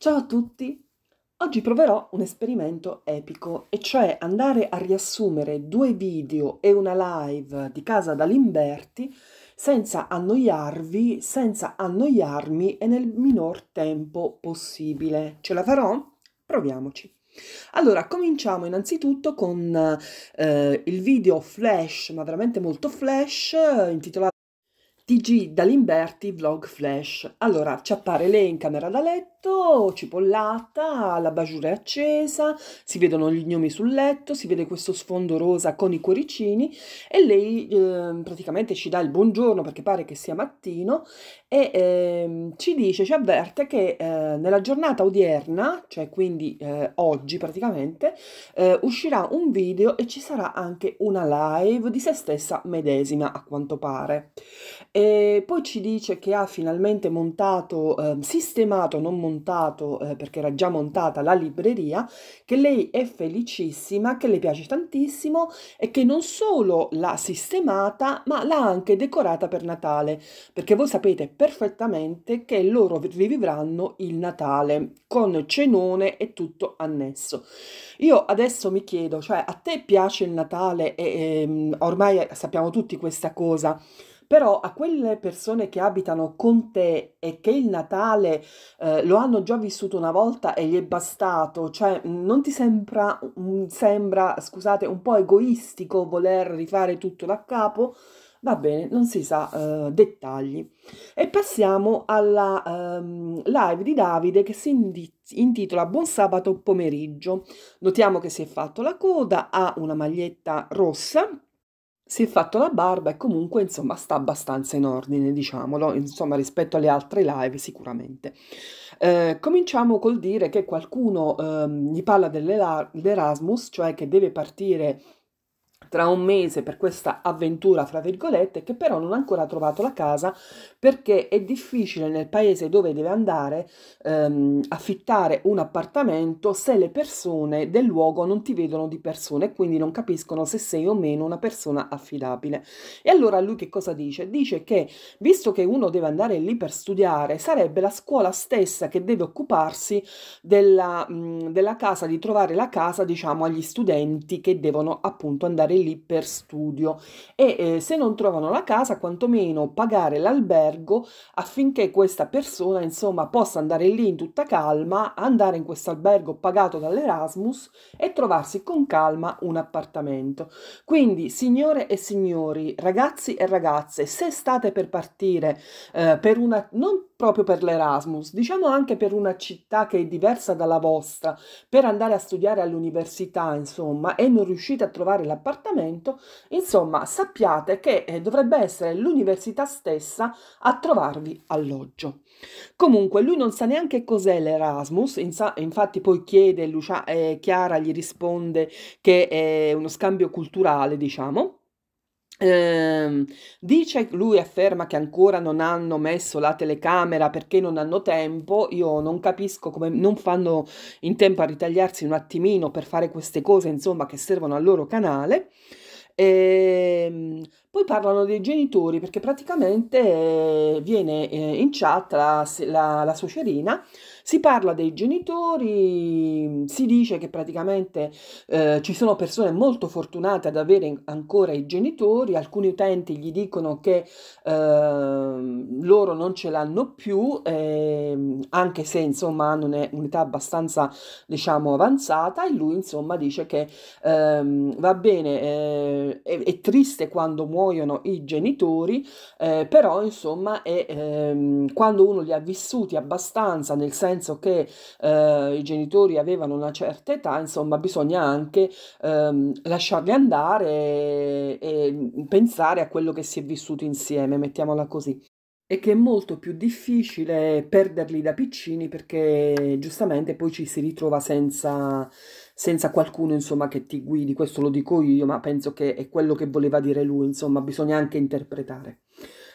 Ciao a tutti! Oggi proverò un esperimento epico, e cioè andare a riassumere due video e una live di Casa Dalimberti senza annoiarvi, senza annoiarmi e nel minor tempo possibile. Ce la farò? Proviamoci! Allora, cominciamo innanzitutto con eh, il video flash, ma veramente molto flash, eh, intitolato TG Dalimberti Vlog Flash. Allora, ci appare lei in camera da letto, cipollata, la bagiura è accesa, si vedono gli gnomi sul letto, si vede questo sfondo rosa con i cuoricini e lei eh, praticamente ci dà il buongiorno perché pare che sia mattino e eh, ci dice, ci avverte che eh, nella giornata odierna, cioè quindi eh, oggi praticamente, eh, uscirà un video e ci sarà anche una live di se stessa medesima a quanto pare e poi ci dice che ha finalmente montato, eh, sistemato, non montato eh, perché era già montata la libreria, che lei è felicissima, che le piace tantissimo e che non solo l'ha sistemata ma l'ha anche decorata per Natale, perché voi sapete perfettamente che loro rivivranno il Natale con cenone e tutto annesso. Io adesso mi chiedo, cioè a te piace il Natale e, e ehm, ormai sappiamo tutti questa cosa, però a quelle persone che abitano con te e che il Natale eh, lo hanno già vissuto una volta e gli è bastato, cioè mm, non ti sembra, mm, sembra, scusate, un po' egoistico voler rifare tutto da capo? Va bene, non si sa eh, dettagli. E passiamo alla ehm, live di Davide che si intitola Buon sabato pomeriggio. Notiamo che si è fatto la coda, ha una maglietta rossa si è fatto la barba e comunque insomma sta abbastanza in ordine, diciamolo, insomma rispetto alle altre live sicuramente. Eh, cominciamo col dire che qualcuno eh, gli parla dell'Erasmus, cioè che deve partire tra un mese per questa avventura, fra virgolette, che però non ha ancora trovato la casa perché è difficile nel paese dove deve andare ehm, affittare un appartamento se le persone del luogo non ti vedono di persona e quindi non capiscono se sei o meno una persona affidabile. E allora lui che cosa dice? Dice che visto che uno deve andare lì per studiare, sarebbe la scuola stessa che deve occuparsi della, mh, della casa, di trovare la casa, diciamo, agli studenti che devono appunto andare lì per studio e eh, se non trovano la casa quantomeno pagare l'albergo affinché questa persona insomma possa andare lì in tutta calma, andare in questo albergo pagato dall'Erasmus e trovarsi con calma un appartamento. Quindi signore e signori, ragazzi e ragazze, se state per partire eh, per una non proprio per l'Erasmus, diciamo anche per una città che è diversa dalla vostra, per andare a studiare all'università, insomma, e non riuscite a trovare l'appartamento, insomma, sappiate che eh, dovrebbe essere l'università stessa a trovarvi alloggio. Comunque, lui non sa neanche cos'è l'Erasmus, infatti poi chiede, Lucia, eh, Chiara gli risponde che è uno scambio culturale, diciamo, eh, dice lui afferma che ancora non hanno messo la telecamera perché non hanno tempo. Io non capisco come non fanno in tempo a ritagliarsi un attimino per fare queste cose, insomma, che servono al loro canale. Ehm, poi parlano dei genitori perché praticamente eh, viene eh, in chat la, la, la suocerina, si parla dei genitori, mm, si dice che praticamente eh, ci sono persone molto fortunate ad avere ancora i genitori, alcuni utenti gli dicono che eh, loro non ce l'hanno più, eh, anche se insomma hanno un'età abbastanza diciamo avanzata e lui insomma dice che ehm, va bene, eh, è, è triste quando muore muoiono i genitori, eh, però insomma è, ehm, quando uno li ha vissuti abbastanza, nel senso che eh, i genitori avevano una certa età, insomma bisogna anche ehm, lasciarli andare e, e pensare a quello che si è vissuto insieme, mettiamola così e che è molto più difficile perderli da piccini perché giustamente poi ci si ritrova senza, senza qualcuno insomma che ti guidi, questo lo dico io, ma penso che è quello che voleva dire lui, insomma bisogna anche interpretare.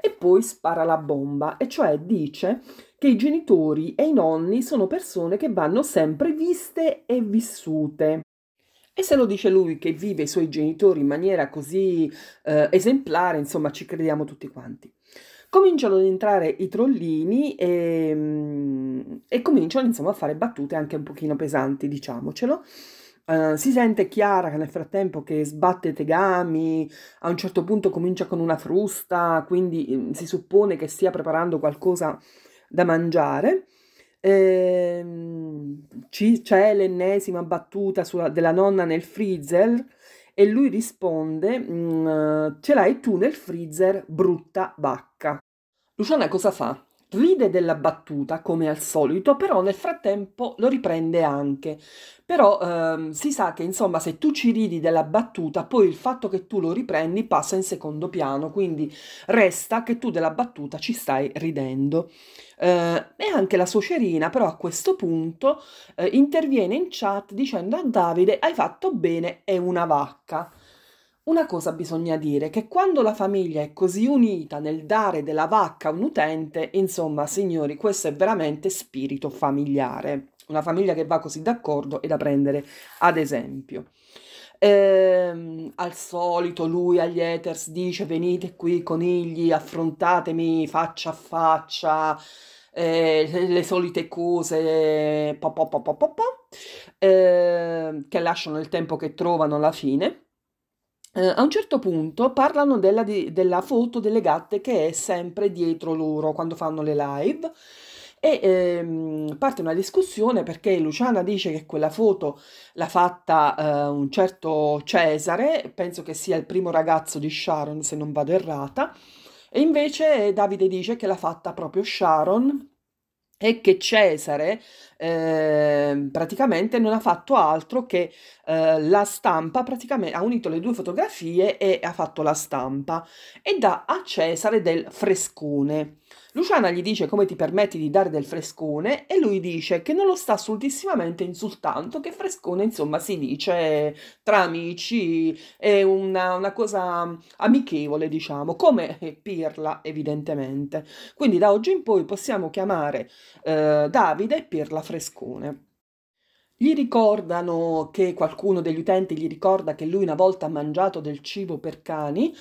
E poi spara la bomba, e cioè dice che i genitori e i nonni sono persone che vanno sempre viste e vissute. E se lo dice lui che vive i suoi genitori in maniera così eh, esemplare, insomma ci crediamo tutti quanti cominciano ad entrare i trollini e, mm, e cominciano insomma a fare battute anche un pochino pesanti, diciamocelo. Uh, si sente Chiara che nel frattempo che sbatte tegami, a un certo punto comincia con una frusta, quindi mm, si suppone che stia preparando qualcosa da mangiare. Ehm, c'è l'ennesima battuta sulla, della nonna nel freezer e lui risponde mm, ce l'hai tu nel freezer, brutta bacca. Luciana cosa fa? ride della battuta come al solito, però nel frattempo lo riprende anche. Però ehm, si sa che insomma se tu ci ridi della battuta, poi il fatto che tu lo riprendi passa in secondo piano, quindi resta che tu della battuta ci stai ridendo. Eh, e anche la suocerina però a questo punto eh, interviene in chat dicendo a Davide hai fatto bene, è una vacca. Una cosa bisogna dire, che quando la famiglia è così unita nel dare della vacca a un utente, insomma, signori, questo è veramente spirito familiare. Una famiglia che va così d'accordo è da prendere ad esempio. Ehm, al solito lui agli haters dice venite qui conigli, affrontatemi faccia a faccia, eh, le solite cose, po, po, po, po, po, po, eh, che lasciano il tempo che trovano alla fine eh, a un certo punto parlano della, di, della foto delle gatte che è sempre dietro loro quando fanno le live e ehm, parte una discussione perché Luciana dice che quella foto l'ha fatta eh, un certo Cesare, penso che sia il primo ragazzo di Sharon se non vado errata, e invece Davide dice che l'ha fatta proprio Sharon è che Cesare eh, praticamente non ha fatto altro che eh, la stampa, praticamente ha unito le due fotografie e ha fatto la stampa e dà a Cesare del frescone. Luciana gli dice come ti permetti di dare del frescone e lui dice che non lo sta assolutissimamente insultando, che frescone insomma si dice tra amici, è una, una cosa amichevole diciamo, come eh, Pirla evidentemente. Quindi da oggi in poi possiamo chiamare eh, Davide Pirla Frescone. Gli ricordano che qualcuno degli utenti gli ricorda che lui una volta ha mangiato del cibo per cani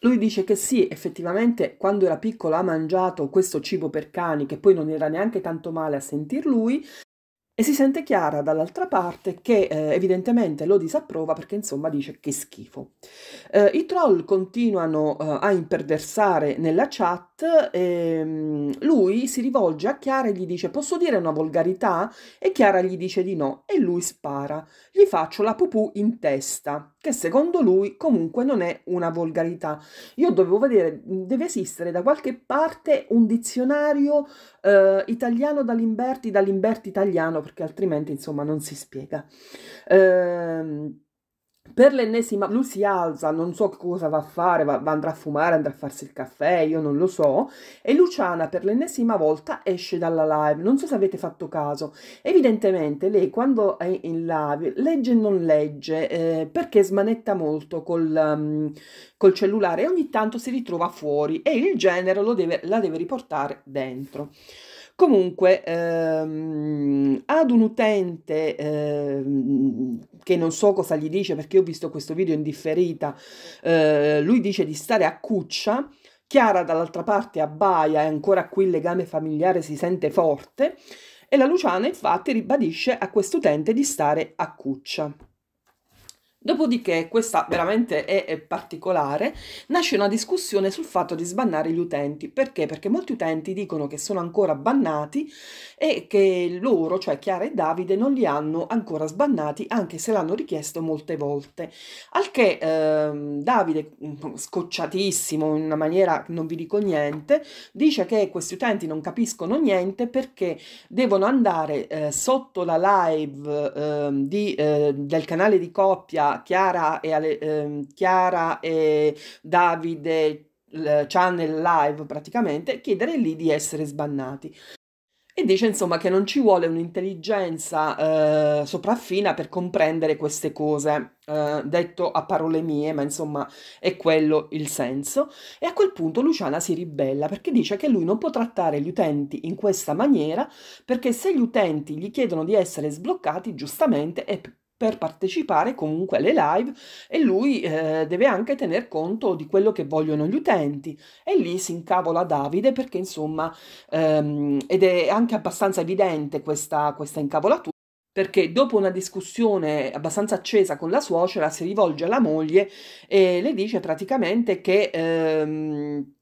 lui dice che sì, effettivamente quando era piccolo ha mangiato questo cibo per cani, che poi non era neanche tanto male a sentir lui, e si sente chiara dall'altra parte che eh, evidentemente lo disapprova perché insomma dice che schifo. Eh, I troll continuano eh, a imperversare nella chat chat, ehm, lui si rivolge a Chiara e gli dice posso dire una volgarità? E Chiara gli dice di no e lui spara. Gli faccio la pupù in testa, che secondo lui comunque non è una volgarità. Io dovevo vedere, deve esistere da qualche parte un dizionario eh, italiano da Limberti, italiano, perché altrimenti insomma non si spiega. Ehm, per l'ennesima lui si alza, non so cosa va a fare, va, andrà a fumare, andrà a farsi il caffè, io non lo so, e Luciana per l'ennesima volta esce dalla live, non so se avete fatto caso, evidentemente lei quando è in live legge e non legge, eh, perché smanetta molto col, um, col, cellulare e ogni tanto si ritrova fuori e il genere deve, la deve riportare dentro. Comunque, ehm, ad un utente ehm, che non so cosa gli dice perché ho visto questo video in differita, eh, lui dice di stare a cuccia. Chiara dall'altra parte abbaia e ancora qui il legame familiare si sente forte e la Luciana infatti ribadisce a quest'utente di stare a cuccia. Dopodiché, questa veramente è, è, particolare, nasce una discussione sul fatto di sbannare gli utenti. Perché? Perché molti utenti dicono che sono ancora bannati e che loro, cioè Chiara e Davide, non li hanno ancora sbannati, anche se l'hanno richiesto molte volte. Al che eh, Davide, scocciatissimo in una maniera non vi dico niente, dice che questi utenti non capiscono niente perché devono andare eh, sotto la live ehm, eh, di, del canale di coppia Chiara, e, Ale, ehm, Chiara e Davide channel live praticamente, chiedere lì di essere sbannati. E dice insomma che non ci vuole un'intelligenza eh, sopraffina per comprendere queste cose, eh, detto a parole mie, ma insomma è quello il senso. E a quel punto Luciana si ribella perché dice che lui non può trattare gli utenti in questa maniera perché se gli utenti gli chiedono di essere sbloccati, giustamente è per partecipare comunque alle live e lui eh, deve anche tener conto di quello che vogliono gli utenti e lì si incavola Davide perché insomma ehm, ed è anche abbastanza evidente questa, questa incavolatura perché dopo una discussione abbastanza accesa con la suocera si rivolge alla moglie e le dice praticamente che ehm,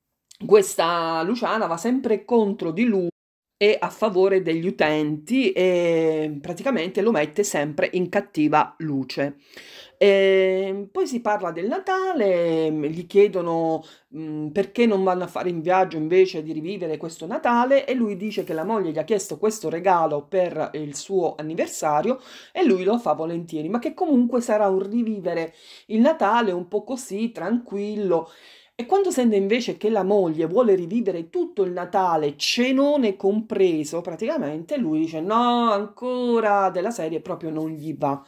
questa Luciana va sempre contro di lui è a favore degli utenti e praticamente lo mette sempre in cattiva luce. E ehm, poi si parla del Natale, gli chiedono perché non vanno a fare in viaggio invece di rivivere questo Natale e lui dice che la moglie gli ha chiesto questo regalo per il suo anniversario e lui lo fa volentieri, ma che comunque sarà un rivivere il Natale un po' così, tranquillo. E quando sente invece che la moglie vuole rivivere tutto il Natale, cenone compreso, praticamente lui dice no, ancora della serie proprio non gli va.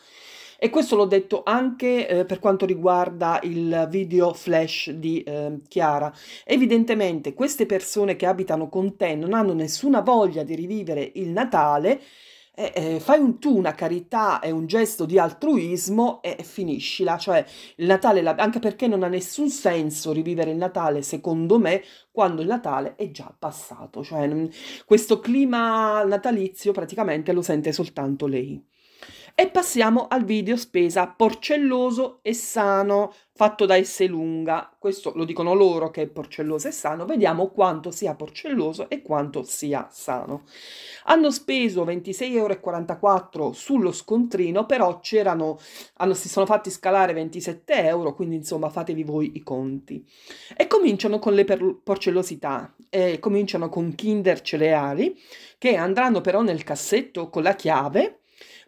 E questo l'ho detto anche eh, per quanto riguarda il video flash di eh, Chiara. Evidentemente queste persone che abitano con te non hanno nessuna voglia di rivivere il Natale eh, eh, fai un tu una carità e un gesto di altruismo e, finiscila. Cioè il Natale, la, anche perché non ha nessun senso rivivere il Natale, secondo me, quando il Natale è già passato. Cioè questo clima natalizio praticamente lo sente soltanto lei. E passiamo al video spesa porcelloso e sano fatto da S lunga. Questo lo dicono loro che è porcelloso e sano. Vediamo quanto sia porcelloso e quanto sia sano. Hanno speso 26,44 euro sullo scontrino, però c'erano, hanno, si sono fatti scalare 27 euro, quindi insomma fatevi voi i conti. E cominciano con le porcellosità. Eh, cominciano con Kinder Cereali, che andranno però nel cassetto con la chiave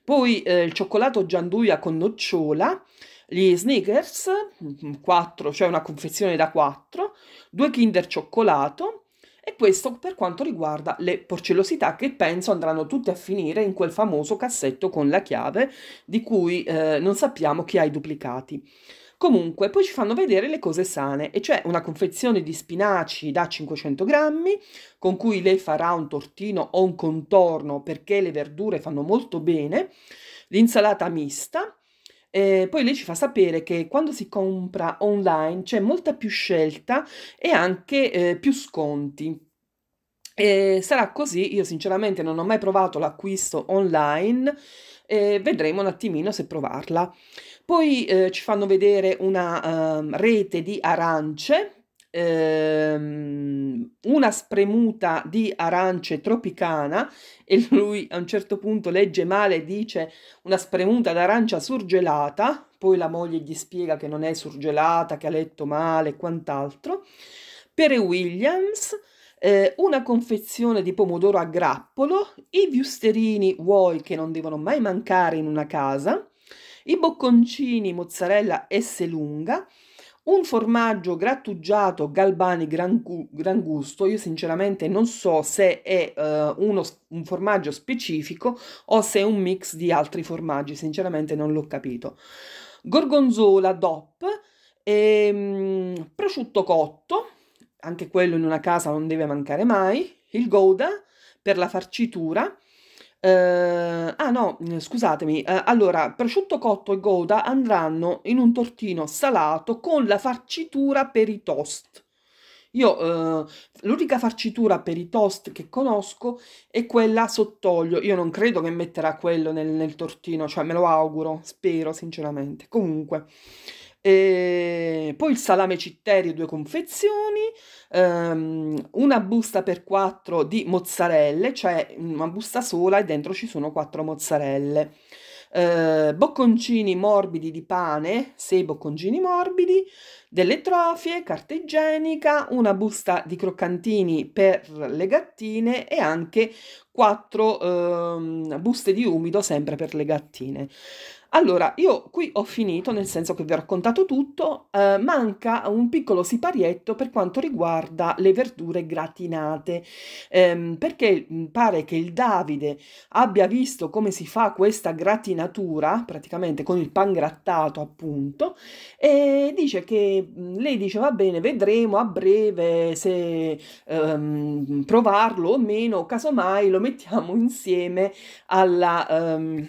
poi eh, il cioccolato gianduia con nocciola, gli sneakers, 4, mm, cioè una confezione da 4, due Kinder cioccolato e questo per quanto riguarda le porcellosità che penso andranno tutte a finire in quel famoso cassetto con la chiave di cui eh, non sappiamo chi ha i duplicati. Comunque, poi ci fanno vedere le cose sane, e cioè una confezione di spinaci da 500 grammi, con cui lei farà un tortino o un contorno perché le verdure fanno molto bene, l'insalata mista, eh, poi lei ci fa sapere che quando si compra online c'è molta più scelta e anche eh, più sconti. E sarà così, io sinceramente non ho mai provato l'acquisto online, eh, vedremo un attimino se provarla. Poi eh, ci fanno vedere una uh, rete di arance, ehm, una spremuta di arance tropicana e lui a un certo punto legge male e dice una spremuta d'arancia surgelata, poi la moglie gli spiega che non è surgelata, che ha letto male e quant'altro. Per Williams eh, una confezione di pomodoro a grappolo, i viusterini vuoi che non devono mai mancare in una casa, i bocconcini mozzarella S lunga, un formaggio grattugiato Galbani gran, gran, gusto, io sinceramente non so se è uh, uno, un formaggio specifico o se è un mix di altri formaggi, sinceramente non l'ho capito. Gorgonzola DOP, e, um, prosciutto cotto, anche quello in una casa non deve mancare mai, il gouda per la farcitura, Uh, ah no, scusatemi. Uh, allora, prosciutto cotto e gouda andranno in un tortino salato con la farcitura per i toast. Io uh, l'unica farcitura per i toast che conosco è quella sott'olio. Io non credo che metterà quello nel, nel tortino, cioè me lo auguro, spero sinceramente. Comunque, e ehm, poi il salame citteri, due confezioni, um, una busta per quattro di mozzarelle, cioè mm, una busta sola e dentro ci sono quattro mozzarelle. Uh, bocconcini morbidi di pane, sei bocconcini morbidi, delle trofie, carta igienica, una busta di croccantini per le gattine e anche quattro uh, buste di umido sempre per le gattine. Allora, io qui ho finito, nel senso che vi ho raccontato tutto, eh, manca un piccolo siparietto per quanto riguarda le verdure gratinate, ehm, perché mm, pare che il Davide abbia visto come si fa questa gratinatura, praticamente con il pan grattato appunto, e dice che mm, lei dice va bene, vedremo a breve se ehm, provarlo o meno, casomai lo mettiamo insieme alla... Ehm,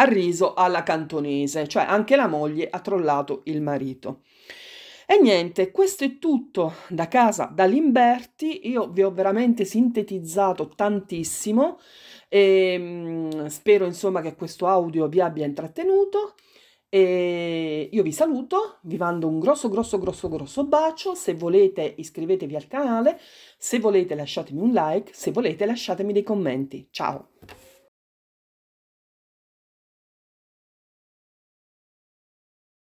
ha riso alla cantonese, cioè anche la moglie ha trollato il marito. E niente, questo è tutto da casa da Limberti, io vi ho veramente sintetizzato tantissimo e mm, spero insomma che questo audio vi abbia intrattenuto. E io vi saluto, vi mando un grosso grosso grosso grosso bacio, se volete iscrivetevi al canale, se volete lasciatemi un like, se volete lasciatemi dei commenti. Ciao!